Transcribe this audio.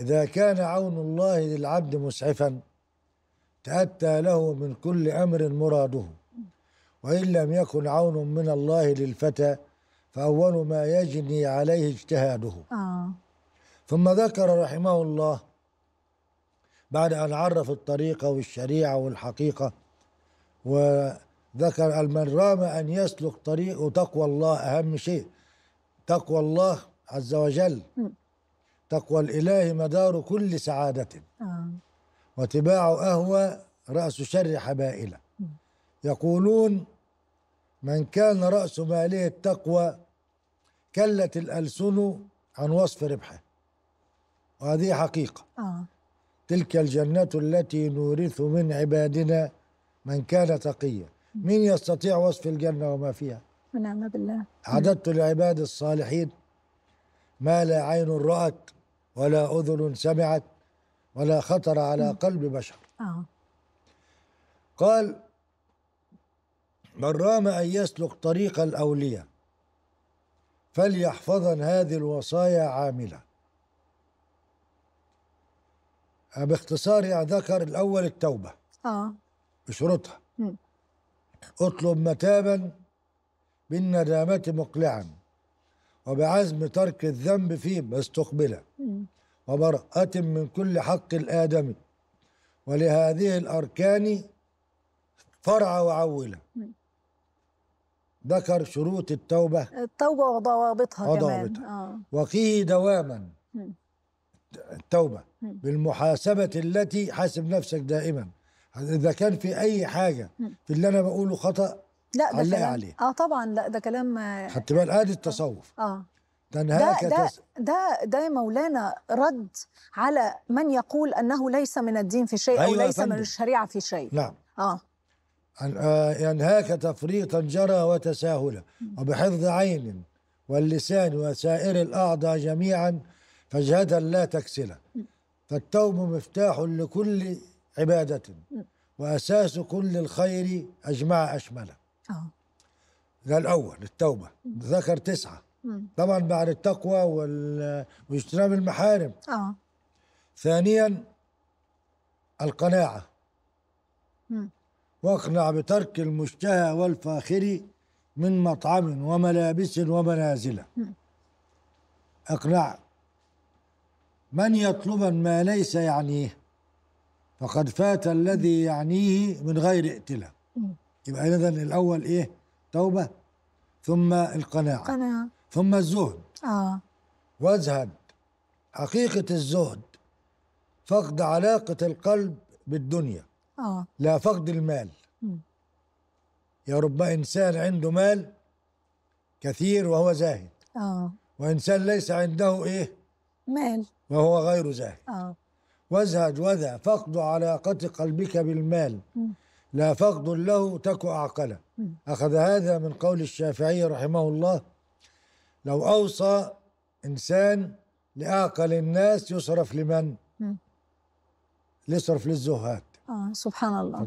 إذا كان عون الله للعبد مسعفا تأتى له من كل أمر مراده وإن لم يكن عون من الله للفتى فأول ما يجني عليه اجتهاده آه. ثم ذكر رحمه الله بعد أن عرف الطريقة والشريعة والحقيقة وذكر من رام أن يسلك طريق تقوى الله أهم شيء تقوى الله عز وجل م. تقوى الإله مدار كل سعادة آه. واتباع أهوى رأس شر حبائلة يقولون من كان رأس ماله التقوى كلت الألسن عن وصف ربحه وهذه حقيقة آه. تلك الجنة التي نورث من عبادنا من كان تقيا من يستطيع وصف الجنة وما فيها ونعم بالله أعددت لعباد الصالحين ما لا عين رأت ولا أذن سمعت ولا خطر على قلب بشر آه. قال من رام أن يسلك طريق الأولياء فليحفظن هذه الوصايا عاملة باختصار يعني ذكر الأول التوبة آه. بشروطها اطلب متابا بالندامة مقلعا وبعزم ترك الذنب فيه مستقبلا وبرأة من كل حق الآدمي ولهذه الأركان فرع وعولة نعم. ذكر شروط التوبة التوبة وضوابطها وضوابطها كمان. آه. وقيه دواما نعم. التوبة نعم. بالمحاسبة التي حاسب نفسك دائما إذا كان في أي حاجة في اللي أنا بقوله خطأ لا ده كلام عليه. اه طبعا لا ده كلام خدت بالك ادي التصوف اه ده, ده, ده, يا مولانا رد على من يقول أنه ليس من الدين في شيء أو أيوة ليس من الشريعة في شيء نعم آه. آه، ينهاك تفريطا جرى وتساهلا وبحفظ عين واللسان وسائر الأعضاء جميعا فجهدا لا تكسلا فالتوب مفتاح لكل عبادة وأساس كل الخير أجمع أشمله آه. ده الأول التوبة ذكر تسعة طبعا بعد التقوى وال... واجتناب المحارم اه ثانيا القناعة م. واقنع بترك المشتهى والفاخر من مطعم وملابس ومنازل اقنع من يطلب ما ليس يعنيه فقد فات الذي يعنيه من غير ائتلاء يبقى اذا الاول ايه توبه ثم القناعه قناعه ثم الزهد آه. وازهد حقيقة الزهد فقد علاقة القلب بالدنيا آه. لا فقد المال يا رب إنسان عنده مال كثير وهو زاهد آه. وإنسان ليس عنده إيه مال وهو غير زاهد آه. وازهد وذا فقد علاقة قلبك بالمال م. لا فقد له تك أعقله أخذ هذا من قول الشافعي رحمه الله لو أوصى إنسان لأعقل الناس يصرف لمن؟ م. يصرف للزهاد آه سبحان الله